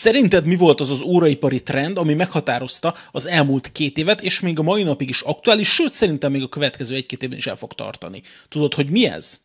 Szerinted mi volt az az óraipari trend, ami meghatározta az elmúlt két évet, és még a mai napig is aktuális, sőt szerintem még a következő egy-két évben is el fog tartani? Tudod, hogy mi ez?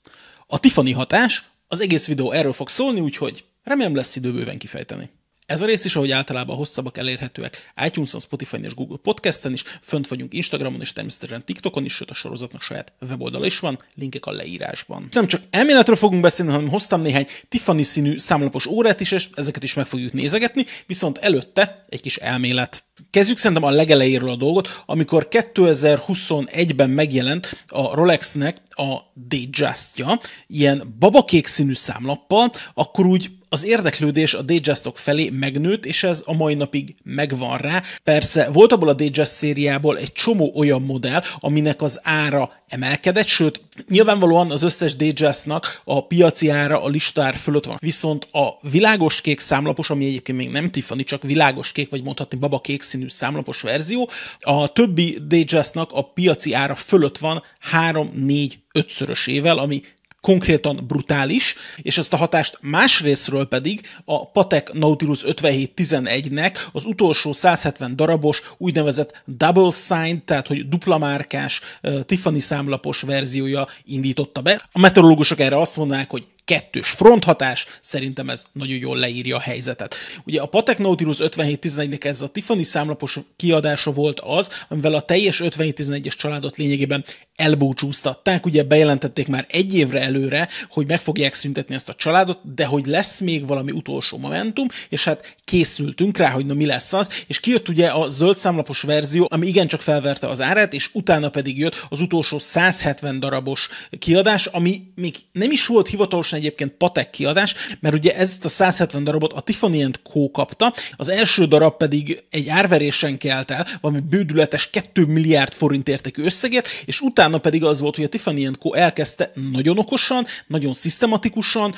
A Tiffany hatás, az egész videó erről fog szólni, úgyhogy remélem lesz idő bőven kifejteni. Ez a rész is, ahogy általában hosszabbak elérhetőek iTunes-on, Spotify-on és Google Podcast-en is, fönt vagyunk Instagramon és természetesen TikTokon is, sőt a sorozatnak saját weboldala is van, linkek a leírásban. Nem csak elméletről fogunk beszélni, hanem hoztam néhány Tiffany színű számlapos órát is, és ezeket is meg fogjuk nézegetni, viszont előtte egy kis elmélet. Kezdjük szerintem a legelejéről a dolgot, amikor 2021-ben megjelent a Rolexnek a Datejust-ja, ilyen babakék színű számlappal, akkor úgy az érdeklődés a Datejustok felé megnőtt, és ez a mai napig megvan rá. Persze volt abból a Datejust szériából egy csomó olyan modell, aminek az ára emelkedett, sőt, nyilvánvalóan az összes Datejustnak a piaci ára a listár fölött van. Viszont a világos kék számlapos, ami egyébként még nem Tiffany, csak világos kék, vagy mondhatni babakék kékszínű számlapos verzió. A többi Dayjazz-nak a piaci ára fölött van 3-4-5-szörösével, ami konkrétan brutális, és ezt a hatást másrésztről pedig a Patek Nautilus 5711-nek az utolsó 170 darabos úgynevezett double sign, tehát hogy dupla márkás Tiffany számlapos verziója indította be. A meteorológusok erre azt mondanák, hogy kettős fronthatás, szerintem ez nagyon jól leírja a helyzetet. Ugye a Patek Nautilus 5711-nek ez a Tiffany számlapos kiadása volt az, amivel a teljes 5711-es családot lényegében elbúcsúztatták, ugye bejelentették már egy évre előre, hogy meg fogják szüntetni ezt a családot, de hogy lesz még valami utolsó momentum, és hát készültünk rá, hogy na mi lesz az, és kijött ugye a zöld számlapos verzió, ami igencsak felverte az árát, és utána pedig jött az utolsó 170 darabos kiadás, ami még nem is volt hivatalos teljesen egyébként patek kiadás, mert ugye ezt a 170 darabot a Tiffany Co. kapta, az első darab pedig egy árverésen kelt el, valami bődületes 2 milliárd forint értékű összegért, és utána pedig az volt, hogy a Tiffany Co. elkezdte nagyon okosan, nagyon szisztematikusan,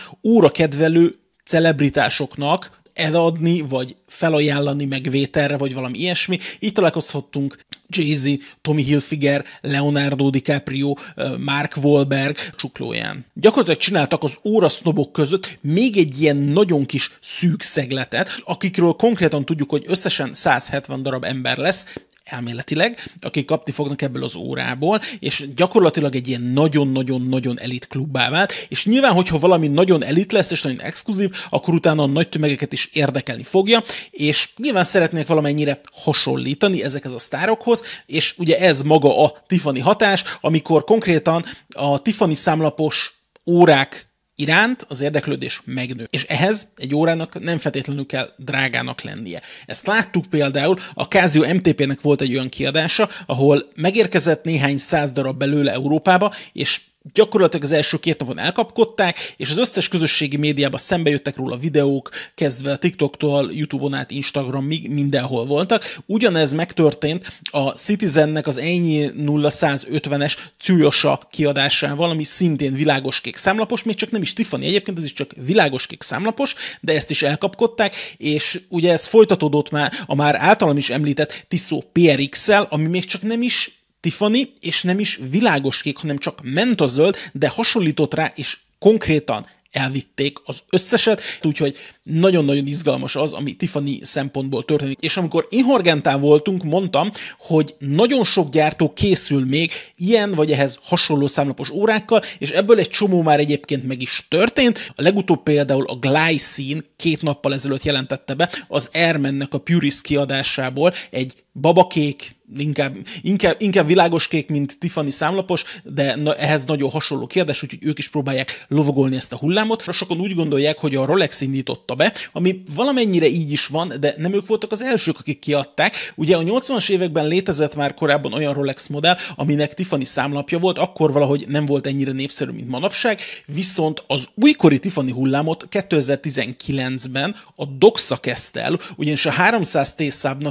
kedvelő celebritásoknak eladni, vagy felajánlani megvételre, vagy valami ilyesmi. Így találkozhattunk Jay-Z, Tommy Hilfiger, Leonardo DiCaprio, Mark Wahlberg csuklóján. Gyakorlatilag csináltak az órasznobok között még egy ilyen nagyon kis szűk szegletet, akikről konkrétan tudjuk, hogy összesen 170 darab ember lesz, elméletileg, akik kapni fognak ebből az órából, és gyakorlatilag egy ilyen nagyon-nagyon-nagyon elit klubbá vált, és nyilván, hogyha valami nagyon elit lesz, és nagyon exkluzív, akkor utána a nagy tömegeket is érdekelni fogja, és nyilván szeretnék valamennyire hasonlítani ezekhez a sztárokhoz, és ugye ez maga a Tiffany hatás, amikor konkrétan a Tiffany számlapos órák iránt az érdeklődés megnő. És ehhez egy órának nem feltétlenül kell drágának lennie. Ezt láttuk például, a Casio MTP-nek volt egy olyan kiadása, ahol megérkezett néhány száz darab belőle Európába, és gyakorlatilag az első két napon elkapkodták, és az összes közösségi médiában szembe jöttek róla videók, kezdve a TikToktól, YouTube-on át, Instagramig, mindenhol voltak. Ugyanez megtörtént a Citizennek az ennyi 0150-es cűjosa kiadásán, valami szintén világos kék számlapos, még csak nem is Tiffany egyébként, ez is csak világos kék számlapos, de ezt is elkapkodták, és ugye ez folytatódott már a már általam is említett Tiszó PRX-el, ami még csak nem is Tiffany, és nem is világos kék, hanem csak mentazöld, de hasonlított rá, és konkrétan elvitték az összeset, úgyhogy nagyon-nagyon izgalmas az, ami Tiffany szempontból történik. És amikor Inhorgentán voltunk, mondtam, hogy nagyon sok gyártó készül még ilyen vagy ehhez hasonló számlapos órákkal, és ebből egy csomó már egyébként meg is történt. A legutóbb például a Glycine két nappal ezelőtt jelentette be az Ermennek a Puris kiadásából egy babakék inkább, inkább, inkább világos kék, mint Tiffany számlapos, de na, ehhez nagyon hasonló kérdés, úgyhogy ők is próbálják lovagolni ezt a hullámot. Sokan úgy gondolják, hogy a Rolex indította be, ami valamennyire így is van, de nem ők voltak az elsők, akik kiadták. Ugye a 80-as években létezett már korábban olyan Rolex modell, aminek Tiffany számlapja volt, akkor valahogy nem volt ennyire népszerű, mint manapság, viszont az újkori Tiffany hullámot 2019-ben a Doxa kezdte el, ugyanis a 300 t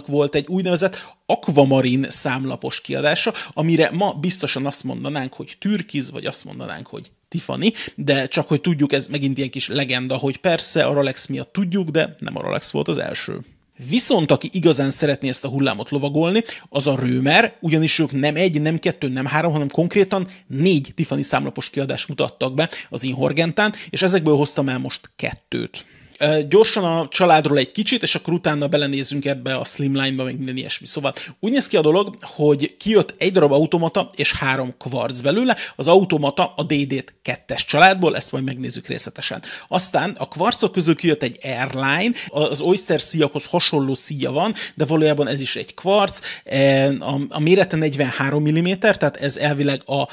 volt egy úgynevezett Aquamarin számlapos kiadása, amire ma biztosan azt mondanánk, hogy türkiz, vagy azt mondanánk, hogy Tiffany, de csak hogy tudjuk, ez megint ilyen kis legenda, hogy persze a Rolex miatt tudjuk, de nem a Rolex volt az első. Viszont aki igazán szeretné ezt a hullámot lovagolni, az a Römer, ugyanis ők nem egy, nem kettő, nem három, hanem konkrétan négy Tiffany számlapos kiadást mutattak be az Inhorgentán, és ezekből hoztam el most kettőt. Gyorsan a családról egy kicsit, és akkor utána belenézzünk ebbe a slimline-ba, meg minden ilyesmi. Szóval úgy néz ki a dolog, hogy kijött egy darab automata és három kvarc belőle. Az automata a DD-t kettes családból, ezt majd megnézzük részletesen. Aztán a kvarcok közül kijött egy airline, az Oyster szíjakhoz hasonló szíja van, de valójában ez is egy kvarc. E, a, a mérete 43 mm, tehát ez elvileg a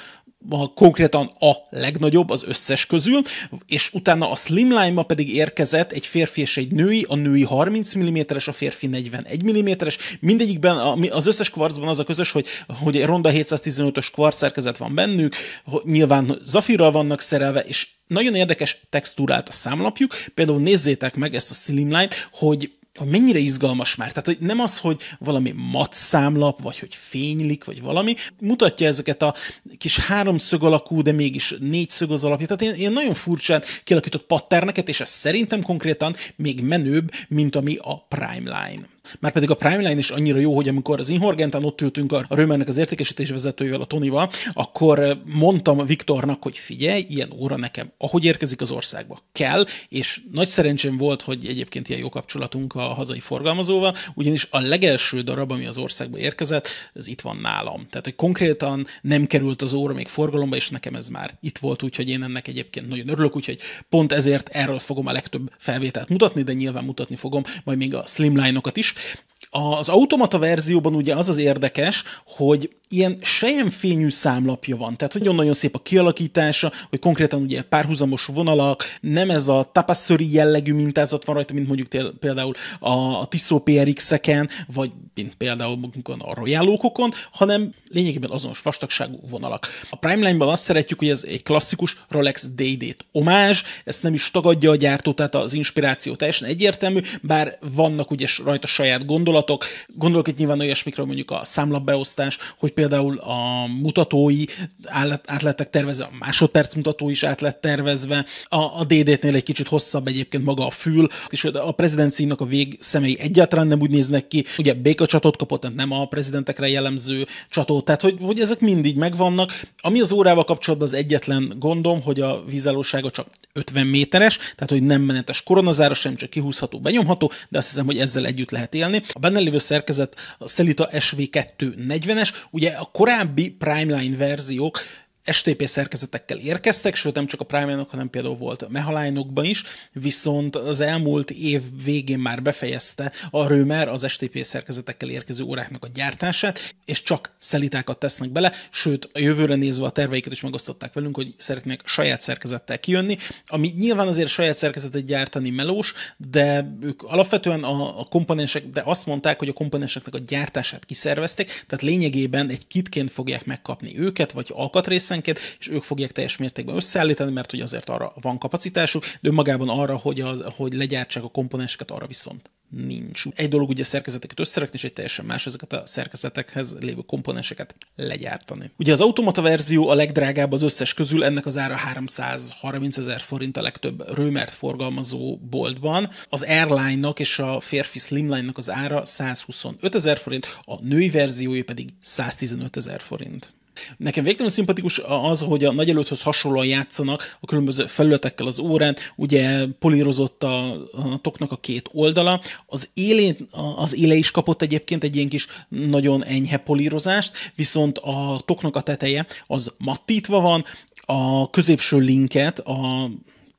a, konkrétan a legnagyobb az összes közül, és utána a slimline-ba pedig érkezett egy férfi és egy női, a női 30 mm-es, a férfi 41 mm-es, mindegyikben, az összes kvarcban az a közös, hogy, hogy ronda 715-ös kvarc szerkezet van bennük, nyilván zafirral vannak szerelve, és nagyon érdekes textúrát a számlapjuk, például nézzétek meg ezt a slimline, hogy hogy mennyire izgalmas már. Tehát hogy nem az, hogy valami matszámlap, vagy hogy fénylik, vagy valami. Mutatja ezeket a kis háromszög alakú, de mégis négyszög az alapja. Tehát ilyen, ilyen nagyon furcsán kialakított patterneket, és ez szerintem konkrétan még menőbb, mint ami a Prime Line. Már pedig a Line is annyira jó, hogy amikor az Inhorgentán ott ültünk a, a Römernek az értékesítés vezetőjével, a Tonival, akkor eh, mondtam Viktornak, hogy figyelj, ilyen óra nekem, ahogy érkezik az országba, kell, és nagy szerencsém volt, hogy egyébként ilyen jó kapcsolatunk a hazai forgalmazóval, ugyanis a legelső darab, ami az országba érkezett, ez itt van nálam. Tehát, hogy konkrétan nem került az óra még forgalomba, és nekem ez már itt volt, úgyhogy én ennek egyébként nagyon örülök, úgyhogy pont ezért erről fogom a legtöbb felvételt mutatni, de nyilván mutatni fogom majd még a slimline-okat is, Tisch az automata verzióban ugye az az érdekes, hogy ilyen sejemfényű számlapja van, tehát nagyon-nagyon szép a kialakítása, hogy konkrétan ugye párhuzamos vonalak, nem ez a tapasztori jellegű mintázat van rajta, mint mondjuk például a, a Tissot PRX-eken, vagy mint például a rojálókokon, hanem lényegében azonos vastagságú vonalak. A Primeline-ban azt szeretjük, hogy ez egy klasszikus Rolex Day Date omázs, ezt nem is tagadja a gyártó, tehát az inspiráció teljesen egyértelmű, bár vannak ugye rajta saját gondolatok, gondolatok. Gondolok itt nyilván olyasmikről mondjuk a számlabeosztás, hogy például a mutatói át lettek tervezve, a másodperc mutató is át lett tervezve, a, a DD-nél egy kicsit hosszabb egyébként maga a fül, és a prezidencinak a szemei egyáltalán nem úgy néznek ki, ugye csatot kapott, nem a prezidentekre jellemző csató, tehát hogy, hogy ezek mind így megvannak. Ami az órával kapcsolatban az egyetlen gondom, hogy a vízállósága csak 50 méteres, tehát hogy nem menetes koronazára, sem csak kihúzható, benyomható, de azt hiszem, hogy ezzel együtt lehet élni. A benne lévő szerkezet a Celita SV240-es, ugye a korábbi Primeline verziók STP szerkezetekkel érkeztek, sőt nem csak a prime hanem például volt a mehaline is, viszont az elmúlt év végén már befejezte a Römer az STP szerkezetekkel érkező óráknak a gyártását, és csak szelitákat tesznek bele, sőt a jövőre nézve a terveiket is megosztották velünk, hogy szeretnének saját szerkezettel kijönni, ami nyilván azért saját szerkezetet gyártani melós, de ők alapvetően a, a komponensek, de azt mondták, hogy a komponenseknek a gyártását kiszervezték, tehát lényegében egy kitként fogják megkapni őket, vagy alkatrészt részenként, és ők fogják teljes mértékben összeállítani, mert hogy azért arra van kapacitásuk, de önmagában arra, hogy, az, hogy legyártsák a komponenseket, arra viszont nincs. Egy dolog ugye szerkezeteket összerakni, és egy teljesen más ezeket a szerkezetekhez lévő komponenseket legyártani. Ugye az automata verzió a legdrágább az összes közül, ennek az ára 330 ezer forint a legtöbb römert forgalmazó boltban. Az Airline-nak és a férfi Slimline-nak az ára 125 ezer forint, a női verziója pedig 115 ezer forint. Nekem végtelenül szimpatikus az, hogy a nagy nagyelőthöz hasonlóan játszanak a különböző felületekkel az órán, ugye polírozott a, a toknak a két oldala, az, élén, az éle is kapott egyébként egy ilyen kis nagyon enyhe polírozást, viszont a toknak a teteje az mattítva van, a középső linket, a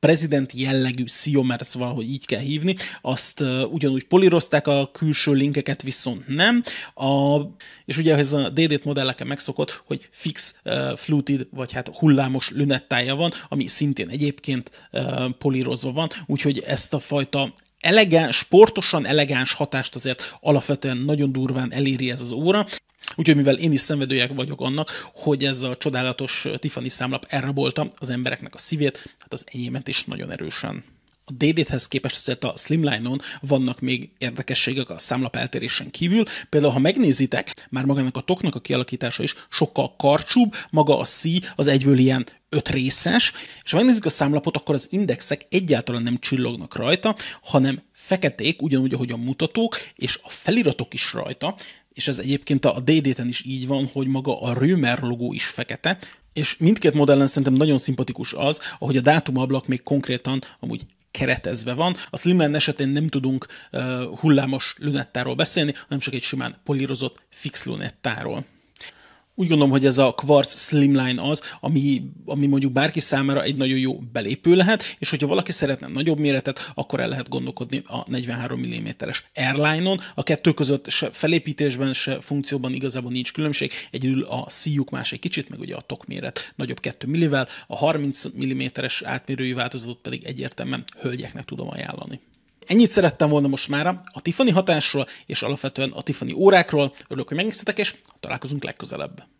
prezident jellegű Siomers valahogy így kell hívni, azt uh, ugyanúgy polírozták, a külső linkeket viszont nem, a, és ugye ez a DD-t modelleken megszokott, hogy fix uh, fluted, vagy hát hullámos lünettája van, ami szintén egyébként uh, polírozva van, úgyhogy ezt a fajta elegáns, sportosan elegáns hatást azért alapvetően nagyon durván eléri ez az óra. Úgyhogy mivel én is szenvedőjek vagyok annak, hogy ez a csodálatos Tiffany számlap elrabolta az embereknek a szívét, hát az enyémet is nagyon erősen. A DD-hez képest azért a Slimline-on vannak még érdekességek a számlap eltérésen kívül. Például, ha megnézitek, már magának a toknak a kialakítása is sokkal karcsúbb, maga a C az egyből ilyen ötrészes, és ha megnézzük a számlapot, akkor az indexek egyáltalán nem csillognak rajta, hanem feketék, ugyanúgy, ahogy a mutatók, és a feliratok is rajta, és ez egyébként a DD-ten is így van, hogy maga a Römer logó is fekete, és mindkét modellen szerintem nagyon szimpatikus az, ahogy a dátumablak még konkrétan amúgy keretezve van. A Slimline esetén nem tudunk uh, hullámos lunettáról beszélni, hanem csak egy simán polírozott fix lunettáról úgy gondolom, hogy ez a Quartz Slimline az, ami, ami mondjuk bárki számára egy nagyon jó belépő lehet, és hogyha valaki szeretne nagyobb méretet, akkor el lehet gondolkodni a 43 mm-es Airline-on. A kettő között se felépítésben, se funkcióban igazából nincs különbség, egyedül a szíjuk más egy kicsit, meg ugye a tokméret nagyobb 2 millivel, a 30 mm-es átmérőjű változatot pedig egyértelműen hölgyeknek tudom ajánlani. Ennyit szerettem volna most már a Tiffany hatásról és alapvetően a Tiffany órákról. Örülök, hogy megnéztetek, és találkozunk legközelebb.